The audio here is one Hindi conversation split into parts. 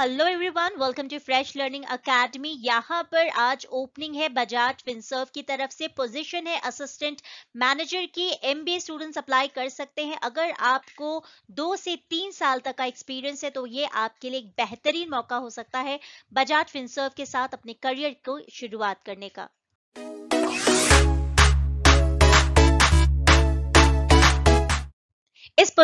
hello everyone welcome to fresh learning academy यहाँ पर आज ओपनिंग है बजाज फिनसर्व की तरफ से पोजीशन है असिस्टेंट मैनेजर की एमबीए स्टूडेंट्स अप्लाई कर सकते हैं अगर आपको दो से तीन साल तक का एक्सपीरियंस है तो ये आपके लिए एक बेहतरीन मौका हो सकता है बजाज फिनसर्व के साथ अपने करियर को शुरुआत करने का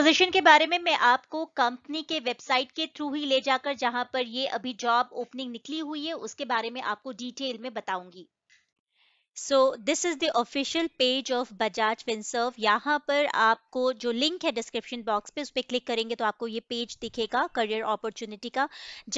पोजीशन के बारे में मैं आपको कंपनी के वेबसाइट के थ्रू ही ले जाकर जहां पर ये अभी जॉब ओपनिंग निकली हुई है उसके बारे में आपको डिटेल में बताऊंगी so this is the official page of Bajaj Finserv यहाँ पर आपको जो लिंक है डिस्क्रिप्शन बॉक्स पे उस पर क्लिक करेंगे तो आपको ये पेज दिखेगा करियर अपॉर्चुनिटी का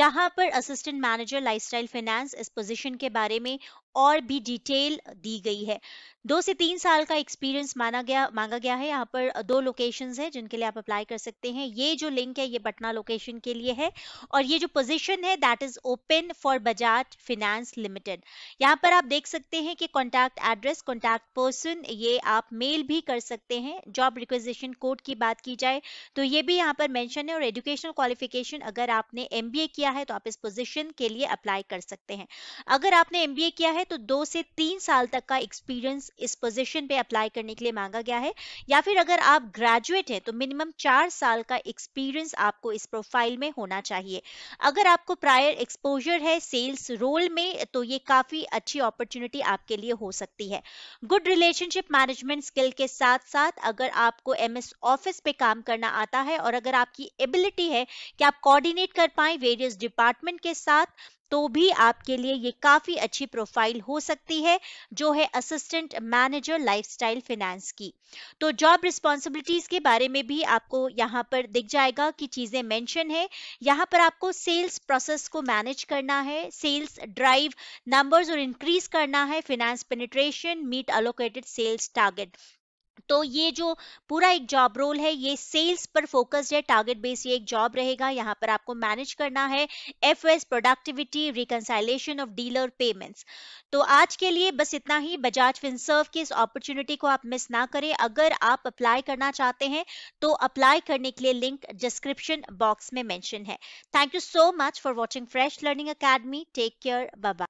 जहाँ पर असिस्टेंट मैनेजर लाइफस्टाइल फाइनेंस इस पोजीशन के बारे में और भी डिटेल दी गई है दो से तीन साल का एक्सपीरियंस माना गया मांगा गया है यहाँ पर दो लोकेशन है जिनके लिए आप अप्लाई कर सकते हैं ये जो लिंक है ये पटना लोकेशन के लिए है और ये जो पोजिशन है that is open for Bajaj Finance Limited यहाँ पर आप देख सकते हैं कि कॉन्टैक्ट एड्रेस कॉन्टैक्ट पर्सन ये आप मेल भी कर सकते हैं जॉब रिक्वेजेशन कोड की बात की जाए तो ये भी यहाँ पर मैंशन है और एजुकेशनल क्वालिफिकेशन अगर आपने एम किया है तो आप इस पोजिशन के लिए अप्लाई कर सकते हैं अगर आपने एम किया है तो दो से तीन साल तक का एक्सपीरियंस इस पोजीशन पे अप्लाई करने के लिए मांगा गया है या फिर अगर आप ग्रेजुएट हैं तो मिनिमम चार साल का एक्सपीरियंस आपको इस प्रोफाइल में होना चाहिए अगर आपको प्रायर एक्सपोजर है सेल्स रोल में तो ये काफी अच्छी अपॉर्चुनिटी आपके लिए हो सकती है गुड रिलेशनशिप मैनेजमेंट स्किल के साथ साथ अगर आपको एम ऑफिस पे काम करना आता है और अगर आपकी एबिलिटी है कि आप कोऑर्डिनेट कर पाए वेरियस डिपार्टमेंट के साथ तो भी आपके लिए ये काफी अच्छी प्रोफाइल हो सकती है जो है असिस्टेंट मैनेजर लाइफस्टाइल फाइनेंस की तो जॉब रिस्पॉन्सिबिलिटीज के बारे में भी आपको यहाँ पर दिख जाएगा कि चीजें मेंशन है यहाँ पर आपको सेल्स प्रोसेस को मैनेज करना है सेल्स ड्राइव नंबर्स और इंक्रीज करना है finance penetration meet allocated sales target तो ये जो पूरा एक जॉब रोल है ये सेल्स पर फोकस्ड है टारगेट बेस ये एक जॉब रहेगा यहाँ पर आपको मैनेज करना है F productivity reconciliation of dealer payments तो आज के लिए बस इतना ही बजाज फिनसर्व की इस अपॉर्चुनिटी को आप मिस ना करें अगर आप अप्लाई करना चाहते हैं तो अप्लाई करने के लिए लिंक डिस्क्रिप्शन बॉक्स में मैंशन है thank you so much for watching fresh learning academy take care bye